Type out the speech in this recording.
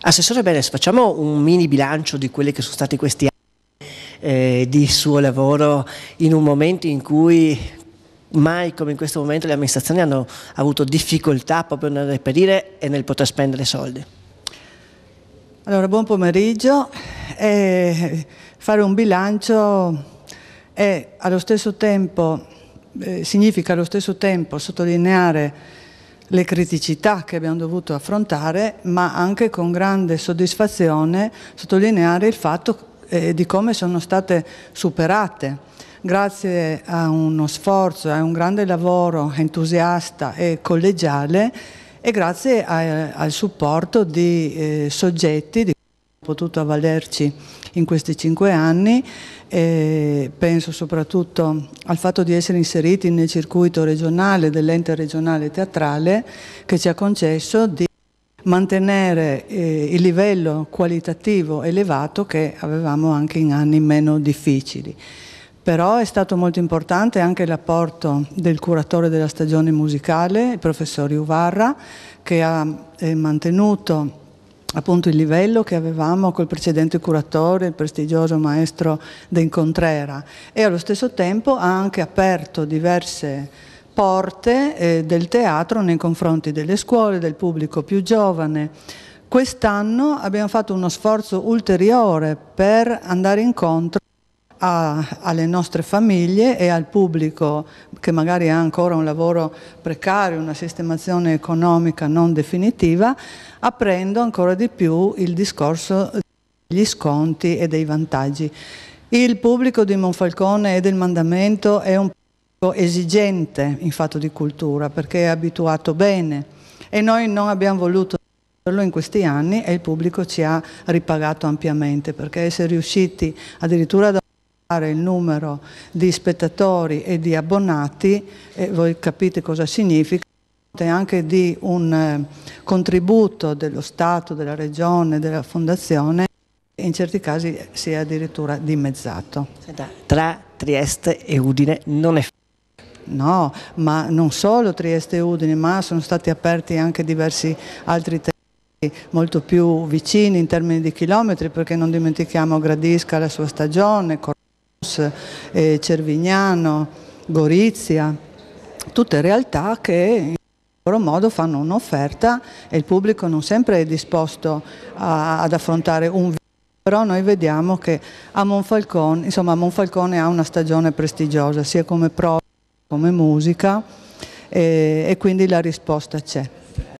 Assessore Beres, facciamo un mini bilancio di quelli che sono stati questi anni eh, di suo lavoro in un momento in cui mai come in questo momento le amministrazioni hanno avuto difficoltà proprio nel reperire e nel poter spendere soldi. Allora, buon pomeriggio. Eh, fare un bilancio è allo stesso tempo, eh, significa allo stesso tempo sottolineare le criticità che abbiamo dovuto affrontare, ma anche con grande soddisfazione sottolineare il fatto eh, di come sono state superate. Grazie a uno sforzo, a un grande lavoro entusiasta e collegiale e grazie a, al supporto di eh, soggetti. Di potuto avvalerci in questi cinque anni. E penso soprattutto al fatto di essere inseriti nel circuito regionale dell'ente regionale teatrale che ci ha concesso di mantenere eh, il livello qualitativo elevato che avevamo anche in anni meno difficili. Però è stato molto importante anche l'apporto del curatore della stagione musicale, il professor Iuvarra, che ha eh, mantenuto appunto il livello che avevamo col precedente curatore, il prestigioso maestro De Incontrera e allo stesso tempo ha anche aperto diverse porte eh, del teatro nei confronti delle scuole, del pubblico più giovane. Quest'anno abbiamo fatto uno sforzo ulteriore per andare incontro a, alle nostre famiglie e al pubblico che magari ha ancora un lavoro precario, una sistemazione economica non definitiva, aprendo ancora di più il discorso degli sconti e dei vantaggi. Il pubblico di Monfalcone e del Mandamento è un pubblico esigente in fatto di cultura perché è abituato bene e noi non abbiamo voluto in questi anni e il pubblico ci ha ripagato ampiamente perché essere riusciti addirittura da il numero di spettatori e di abbonati, e voi capite cosa significa, anche di un eh, contributo dello Stato, della Regione, della Fondazione, in certi casi si è addirittura dimezzato. Tra Trieste e Udine non è No, ma non solo Trieste e Udine, ma sono stati aperti anche diversi altri territori molto più vicini in termini di chilometri perché non dimentichiamo Gradisca la sua stagione, eh, Cervignano, Gorizia, tutte realtà che in loro modo fanno un'offerta e il pubblico non sempre è disposto a, ad affrontare un video, però noi vediamo che a Monfalcone, insomma, Monfalcone ha una stagione prestigiosa sia come prova come musica e, e quindi la risposta c'è.